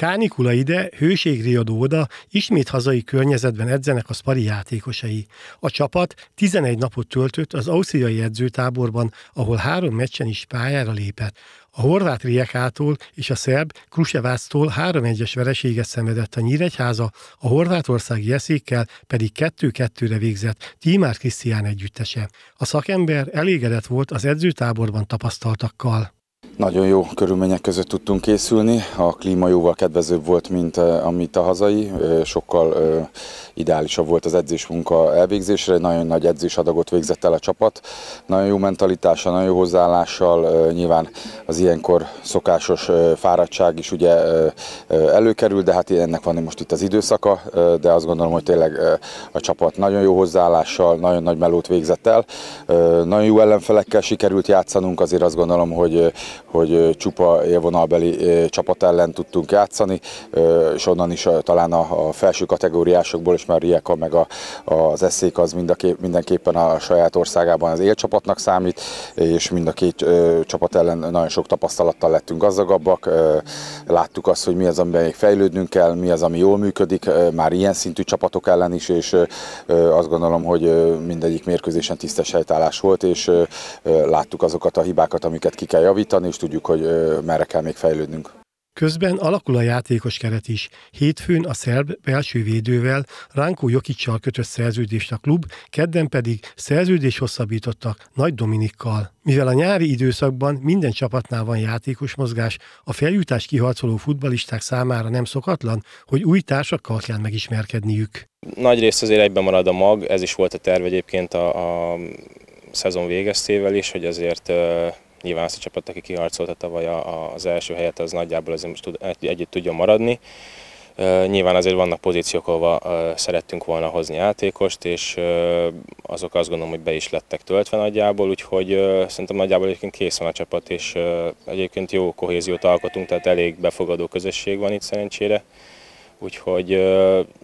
Kánikula ide, hőségriadó oda, ismét hazai környezetben edzenek a Spari játékosai. A csapat 11 napot töltött az ausztriai edzőtáborban, ahol három meccsen is pályára lépett. A horvát Riekától és a szerb Krusevásztól 3-1-es vereséget szenvedett a Nyíregyháza, a horvátországi eszékkel pedig 2-2-re végzett Tímár Krisztián együttese. A szakember elégedett volt az edzőtáborban tapasztaltakkal. Nagyon jó körülmények között tudtunk készülni, a klíma jóval kedvezőbb volt, mint amit a hazai, sokkal ideálisabb volt az edzésmunka elvégzésre, nagyon nagy edzésadagot végzett el a csapat, nagyon jó mentalitással, nagyon jó hozzáállással, nyilván az ilyenkor szokásos fáradtság is ugye előkerül, de hát ennek van most itt az időszaka, de azt gondolom, hogy tényleg a csapat nagyon jó hozzáállással, nagyon nagy melót végzett el, nagyon jó ellenfelekkel sikerült játszanunk, azért azt gondolom, hogy hogy csupa élvonalbeli csapat ellen tudtunk játszani, és onnan is talán a felső kategóriásokból is, mert Rieka meg a, az eszék az mindenképpen a saját országában az élcsapatnak számít, és mind a két csapat ellen nagyon sok tapasztalattal lettünk gazdagabbak, láttuk azt, hogy mi az, amiben még fejlődnünk kell, mi az, ami jól működik, már ilyen szintű csapatok ellen is, és azt gondolom, hogy mindegyik mérkőzésen tisztes helytállás volt, és láttuk azokat a hibákat, amiket ki kell javítani, és tudjuk, hogy merre kell még fejlődnünk. Közben alakul a játékos keret is. Hétfőn a szerb belső védővel Ránkó Jokicsal kötött szerződést a klub, kedden pedig szerződés hosszabbítottak Nagy Dominikkal. Mivel a nyári időszakban minden csapatnál van játékos mozgás, a feljutás kiharcoló futbalisták számára nem szokatlan, hogy új társakkal kell megismerkedniük. Nagy részt azért egyben marad a mag, ez is volt a terv egyébként a, a szezon végeztével is, hogy azért nyilván azt a csapat, aki kiharcolta tavaly az első helyet, az nagyjából azért most tud, együtt tudjon maradni. Nyilván azért vannak pozíciók, ahova szerettünk volna hozni játékost, és azok azt gondolom, hogy be is lettek töltve nagyjából, úgyhogy szerintem nagyjából egyébként kész van a csapat, és egyébként jó kohéziót alkotunk, tehát elég befogadó közösség van itt szerencsére, úgyhogy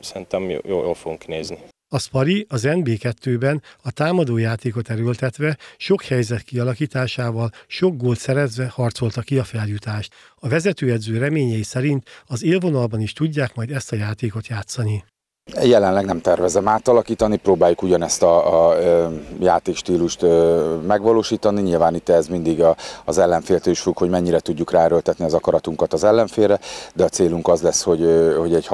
szerintem jól, jól fogunk nézni. A Spari az NB2-ben a támadó játékot erőltetve, sok helyzet kialakításával, sok gólt szerezve harcolta ki a feljutást. A vezetőedző reményei szerint az élvonalban is tudják majd ezt a játékot játszani. Jelenleg nem tervezem átalakítani, próbáljuk ugyanezt a, a játékstílust megvalósítani. Nyilván itt ez mindig a, az ellenféltől is függ, hogy mennyire tudjuk ráerőltetni az akaratunkat az ellenfélre, de a célunk az lesz, hogy, hogy egy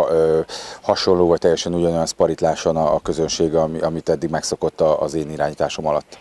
hasonló vagy teljesen ugyanolyan sparitláson a, a közönség, amit eddig megszokott az én irányításom alatt.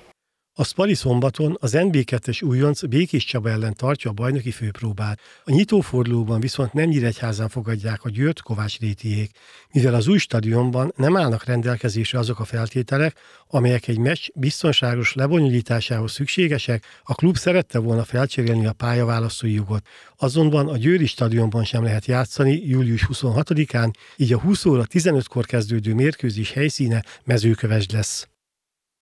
A Spali szombaton az NB2-es újonc Békés Csaba ellen tartja a bajnoki főpróbát. A nyitófordulóban viszont nem Nyíregyházán fogadják a Győrt Kovács Rétiék, mivel az új stadionban nem állnak rendelkezésre azok a feltételek, amelyek egy meccs biztonságos lebonyolításához szükségesek, a klub szerette volna felcserélni a pályaválasztói jogot. Azonban a Győri stadionban sem lehet játszani július 26-án, így a 20 óra 15-kor kezdődő mérkőzés helyszíne mezőköves lesz.